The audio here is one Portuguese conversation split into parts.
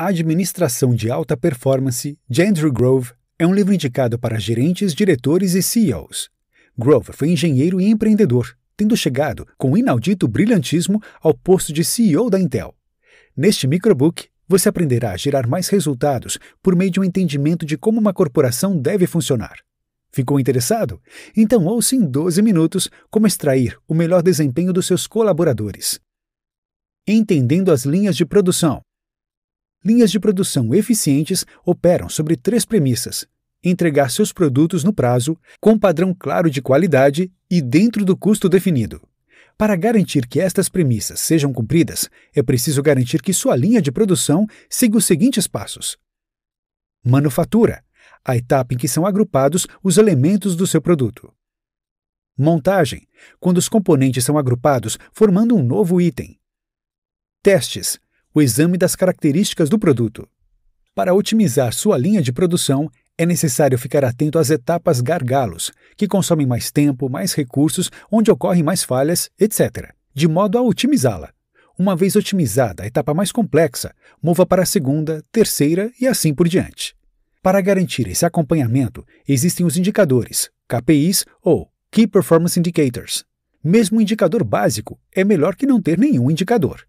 A Administração de Alta Performance, de Andrew Grove, é um livro indicado para gerentes, diretores e CEOs. Grove foi engenheiro e empreendedor, tendo chegado, com inaudito brilhantismo, ao posto de CEO da Intel. Neste microbook, você aprenderá a gerar mais resultados por meio de um entendimento de como uma corporação deve funcionar. Ficou interessado? Então ouça em 12 minutos como extrair o melhor desempenho dos seus colaboradores. Entendendo as linhas de produção linhas de produção eficientes operam sobre três premissas: entregar seus produtos no prazo, com padrão claro de qualidade e dentro do custo definido. Para garantir que estas premissas sejam cumpridas, é preciso garantir que sua linha de produção siga os seguintes passos: manufatura, a etapa em que são agrupados os elementos do seu produto. Montagem, quando os componentes são agrupados formando um novo item. Testes, o exame das características do produto. Para otimizar sua linha de produção, é necessário ficar atento às etapas gargalos, que consomem mais tempo, mais recursos, onde ocorrem mais falhas, etc., de modo a otimizá-la. Uma vez otimizada a etapa mais complexa, mova para a segunda, terceira e assim por diante. Para garantir esse acompanhamento, existem os indicadores, KPIs ou Key Performance Indicators. Mesmo um indicador básico, é melhor que não ter nenhum indicador.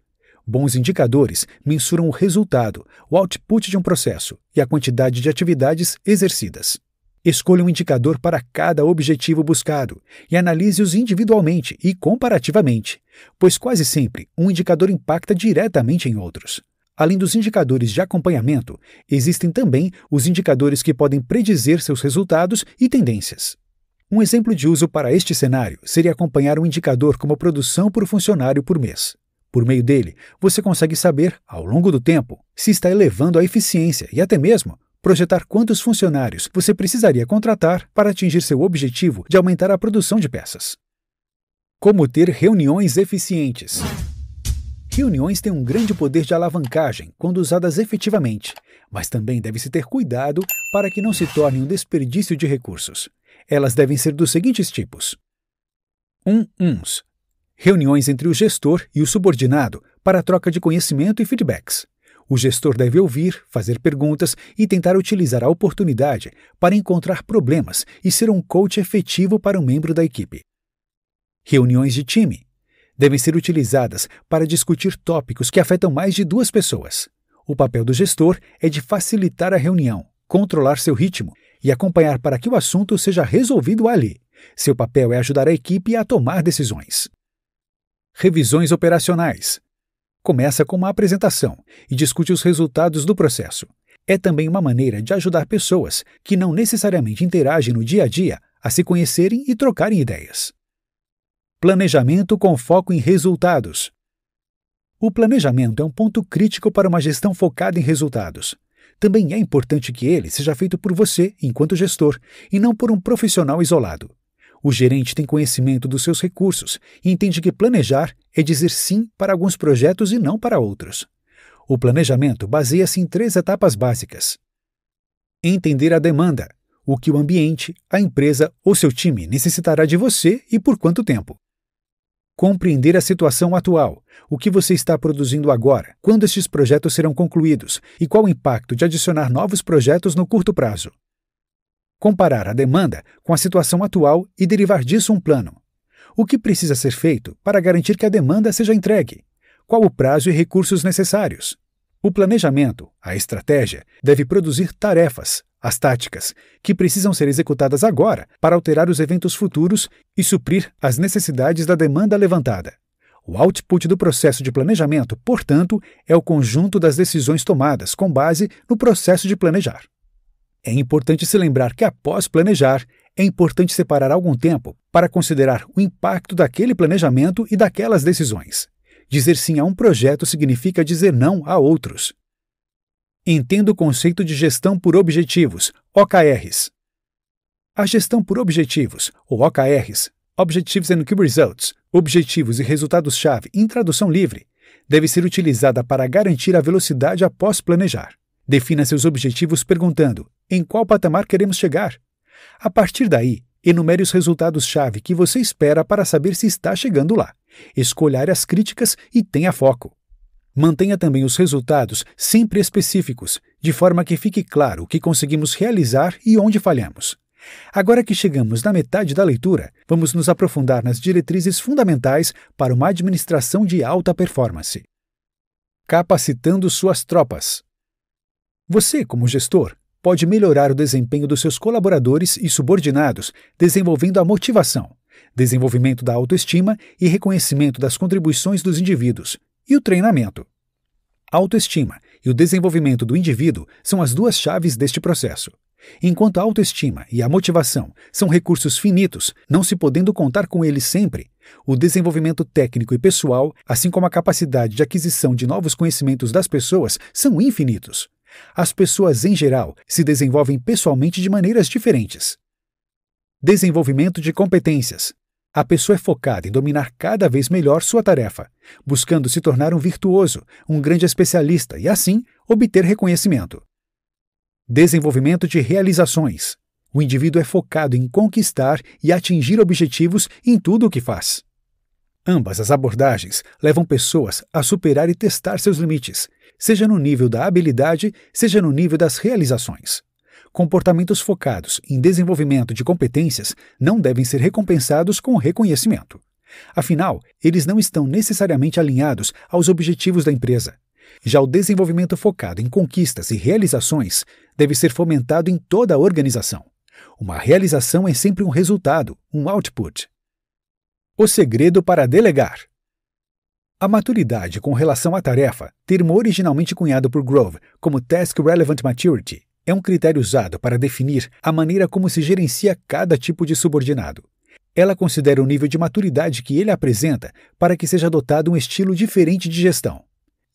Bons indicadores mensuram o resultado, o output de um processo e a quantidade de atividades exercidas. Escolha um indicador para cada objetivo buscado e analise-os individualmente e comparativamente, pois quase sempre um indicador impacta diretamente em outros. Além dos indicadores de acompanhamento, existem também os indicadores que podem predizer seus resultados e tendências. Um exemplo de uso para este cenário seria acompanhar um indicador como a produção por funcionário por mês. Por meio dele, você consegue saber, ao longo do tempo, se está elevando a eficiência e até mesmo projetar quantos funcionários você precisaria contratar para atingir seu objetivo de aumentar a produção de peças. Como ter reuniões eficientes? Reuniões têm um grande poder de alavancagem quando usadas efetivamente, mas também deve-se ter cuidado para que não se torne um desperdício de recursos. Elas devem ser dos seguintes tipos: 1. Um, uns, reuniões entre o gestor e o subordinado para troca de conhecimento e feedbacks. O gestor deve ouvir, fazer perguntas e tentar utilizar a oportunidade para encontrar problemas e ser um coach efetivo para um membro da equipe. Reuniões de time devem ser utilizadas para discutir tópicos que afetam mais de duas pessoas. O papel do gestor é de facilitar a reunião, controlar seu ritmo e acompanhar para que o assunto seja resolvido ali. Seu papel é ajudar a equipe a tomar decisões. Revisões operacionais. Começa com uma apresentação e discute os resultados do processo. É também uma maneira de ajudar pessoas que não necessariamente interagem no dia a dia a se conhecerem e trocarem ideias. Planejamento com foco em resultados. O planejamento é um ponto crítico para uma gestão focada em resultados. Também é importante que ele seja feito por você, enquanto gestor, e não por um profissional isolado. O gerente tem conhecimento dos seus recursos e entende que planejar é dizer sim para alguns projetos e não para outros. O planejamento baseia-se em três etapas básicas: entender a demanda, o que o ambiente, a empresa ou seu time necessitará de você e por quanto tempo. Compreender a situação atual, o que você está produzindo agora, quando estes projetos serão concluídos e qual o impacto de adicionar novos projetos no curto prazo comparar a demanda com a situação atual e derivar disso um plano. O que precisa ser feito para garantir que a demanda seja entregue? Qual o prazo e recursos necessários? O planejamento, a estratégia, deve produzir tarefas, as táticas, que precisam ser executadas agora para alterar os eventos futuros e suprir as necessidades da demanda levantada. O output do processo de planejamento, portanto, é o conjunto das decisões tomadas com base no processo de planejar. É importante se lembrar que, após planejar, é importante separar algum tempo para considerar o impacto daquele planejamento e daquelas decisões. Dizer sim a um projeto significa dizer não a outros. Entenda o conceito de gestão por objetivos, OKRs. A gestão por objetivos, ou OKRs, Objectives and Key Results, objetivos e resultados-chave em tradução livre, deve ser utilizada para garantir a velocidade após planejar. Defina seus objetivos perguntando: em qual patamar queremos chegar? A partir daí, enumere os resultados-chave que você espera para saber se está chegando lá. Escolha as críticas e tenha foco. Mantenha também os resultados sempre específicos, de forma que fique claro o que conseguimos realizar e onde falhamos. Agora que chegamos na metade da leitura, vamos nos aprofundar nas diretrizes fundamentais para uma administração de alta performance. Capacitando suas tropas. Você, como gestor, pode melhorar o desempenho dos seus colaboradores e subordinados, desenvolvendo a motivação, desenvolvimento da autoestima e reconhecimento das contribuições dos indivíduos, e o treinamento. A autoestima e o desenvolvimento do indivíduo são as duas chaves deste processo. Enquanto a autoestima e a motivação são recursos finitos, não se podendo contar com eles sempre, o desenvolvimento técnico e pessoal, assim como a capacidade de aquisição de novos conhecimentos das pessoas, são infinitos. As pessoas em geral se desenvolvem pessoalmente de maneiras diferentes. Desenvolvimento de competências. A pessoa é focada em dominar cada vez melhor sua tarefa, buscando se tornar um virtuoso, um grande especialista e, assim, obter reconhecimento. Desenvolvimento de realizações. O indivíduo é focado em conquistar e atingir objetivos em tudo o que faz. Ambas as abordagens levam pessoas a superar e testar seus limites, seja no nível da habilidade, seja no nível das realizações. Comportamentos focados em desenvolvimento de competências não devem ser recompensados com reconhecimento. Afinal, eles não estão necessariamente alinhados aos objetivos da empresa. Já o desenvolvimento focado em conquistas e realizações deve ser fomentado em toda a organização. Uma realização é sempre um resultado, um output. O segredo para delegar. A maturidade com relação à tarefa, termo originalmente cunhado por Grove como Task Relevant Maturity, é um critério usado para definir a maneira como se gerencia cada tipo de subordinado. Ela considera o nível de maturidade que ele apresenta para que seja adotado um estilo diferente de gestão,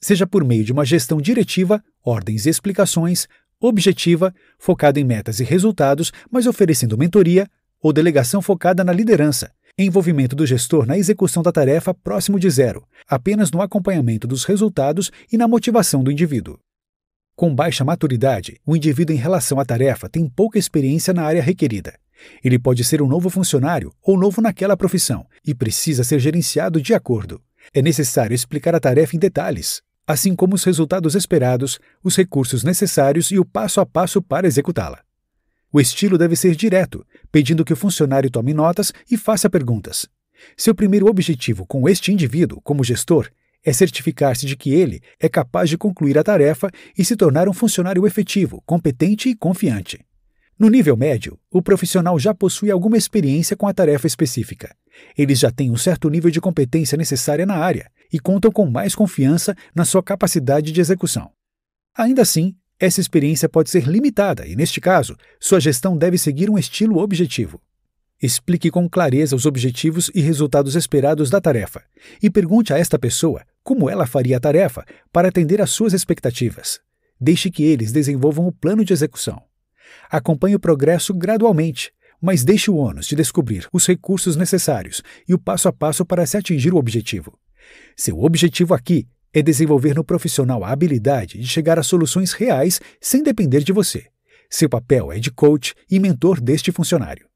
seja por meio de uma gestão diretiva, ordens e explicações, objetiva, focada em metas e resultados, mas oferecendo mentoria, ou delegação focada na liderança, Envolvimento do gestor na execução da tarefa próximo de zero, apenas no acompanhamento dos resultados e na motivação do indivíduo. Com baixa maturidade, o indivíduo em relação à tarefa tem pouca experiência na área requerida. Ele pode ser um novo funcionário ou novo naquela profissão e precisa ser gerenciado de acordo. É necessário explicar a tarefa em detalhes, assim como os resultados esperados, os recursos necessários e o passo a passo para executá-la. O estilo deve ser direto, pedindo que o funcionário tome notas e faça perguntas. Seu primeiro objetivo com este indivíduo, como gestor, é certificar-se de que ele é capaz de concluir a tarefa e se tornar um funcionário efetivo, competente e confiante. No nível médio, o profissional já possui alguma experiência com a tarefa específica. Eles já têm um certo nível de competência necessária na área e contam com mais confiança na sua capacidade de execução. Ainda assim, essa experiência pode ser limitada e, neste caso, sua gestão deve seguir um estilo objetivo. Explique com clareza os objetivos e resultados esperados da tarefa e pergunte a esta pessoa como ela faria a tarefa para atender às suas expectativas. Deixe que eles desenvolvam o plano de execução. Acompanhe o progresso gradualmente, mas deixe o ônus de descobrir os recursos necessários e o passo a passo para se atingir o objetivo. Seu objetivo aqui é desenvolver no profissional a habilidade de chegar a soluções reais sem depender de você. Seu papel é de coach e mentor deste funcionário.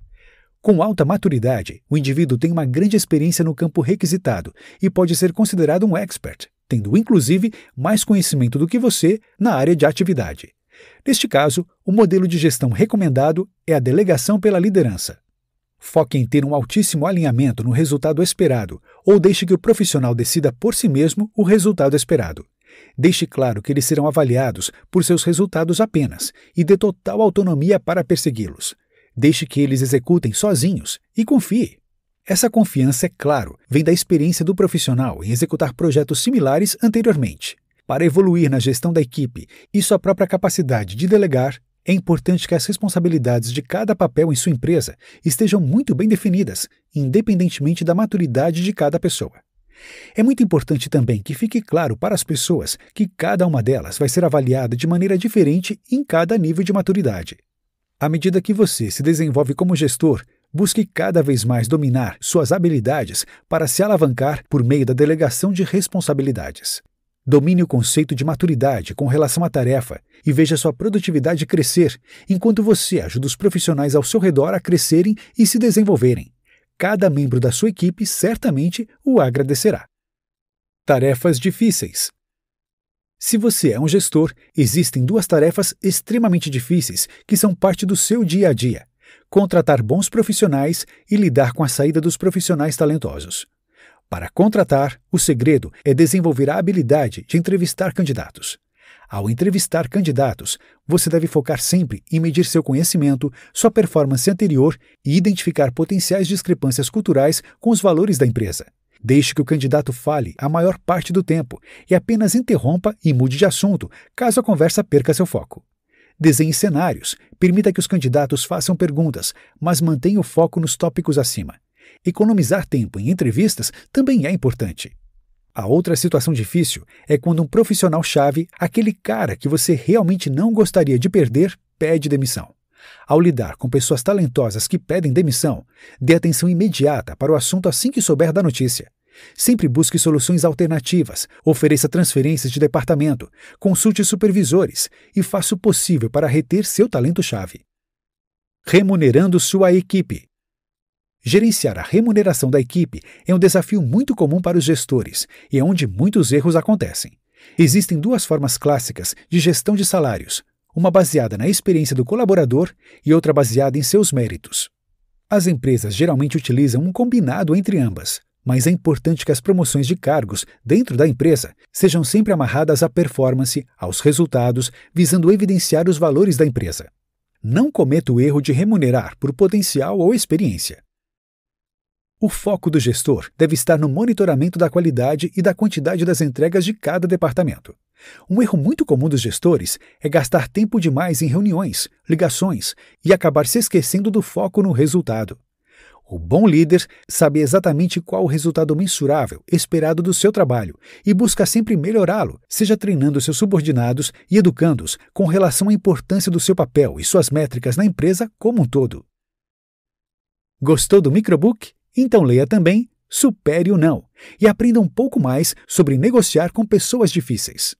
Com alta maturidade, o indivíduo tem uma grande experiência no campo requisitado e pode ser considerado um expert, tendo inclusive mais conhecimento do que você na área de atividade. Neste caso, o modelo de gestão recomendado é a delegação pela liderança, Foque em ter um altíssimo alinhamento no resultado esperado, ou deixe que o profissional decida por si mesmo o resultado esperado. Deixe claro que eles serão avaliados por seus resultados apenas e dê total autonomia para persegui-los. Deixe que eles executem sozinhos e confie. Essa confiança, é claro, vem da experiência do profissional em executar projetos similares anteriormente. Para evoluir na gestão da equipe e sua própria capacidade de delegar, é importante que as responsabilidades de cada papel em sua empresa estejam muito bem definidas, independentemente da maturidade de cada pessoa. É muito importante também que fique claro para as pessoas que cada uma delas vai ser avaliada de maneira diferente em cada nível de maturidade. À medida que você se desenvolve como gestor, busque cada vez mais dominar suas habilidades para se alavancar por meio da delegação de responsabilidades. Domine o conceito de maturidade com relação à tarefa e veja sua produtividade crescer, enquanto você ajuda os profissionais ao seu redor a crescerem e se desenvolverem. Cada membro da sua equipe certamente o agradecerá. Tarefas difíceis. Se você é um gestor, existem duas tarefas extremamente difíceis que são parte do seu dia a dia: contratar bons profissionais e lidar com a saída dos profissionais talentosos. Para contratar, o segredo é desenvolver a habilidade de entrevistar candidatos. Ao entrevistar candidatos, você deve focar sempre em medir seu conhecimento, sua performance anterior e identificar potenciais discrepâncias culturais com os valores da empresa. Deixe que o candidato fale a maior parte do tempo e apenas interrompa e mude de assunto caso a conversa perca seu foco. Desenhe cenários, permita que os candidatos façam perguntas, mas mantenha o foco nos tópicos acima. Economizar tempo em entrevistas também é importante. A outra situação difícil é quando um profissional-chave, aquele cara que você realmente não gostaria de perder, pede demissão. Ao lidar com pessoas talentosas que pedem demissão, dê atenção imediata para o assunto assim que souber da notícia. Sempre busque soluções alternativas, ofereça transferências de departamento, consulte supervisores e faça o possível para reter seu talento-chave. Remunerando sua equipe. Gerenciar a remuneração da equipe é um desafio muito comum para os gestores e é onde muitos erros acontecem. Existem duas formas clássicas de gestão de salários, uma baseada na experiência do colaborador e outra baseada em seus méritos. As empresas geralmente utilizam um combinado entre ambas, mas é importante que as promoções de cargos dentro da empresa sejam sempre amarradas à performance, aos resultados, visando evidenciar os valores da empresa. Não cometa o erro de remunerar por potencial ou experiência. O foco do gestor deve estar no monitoramento da qualidade e da quantidade das entregas de cada departamento. Um erro muito comum dos gestores é gastar tempo demais em reuniões, ligações e acabar se esquecendo do foco no resultado. O bom líder sabe exatamente qual o resultado mensurável esperado do seu trabalho e busca sempre melhorá-lo, seja treinando seus subordinados e educando-os com relação à importância do seu papel e suas métricas na empresa como um todo. Gostou do microbook? Então leia também Supere o Não e aprenda um pouco mais sobre negociar com pessoas difíceis.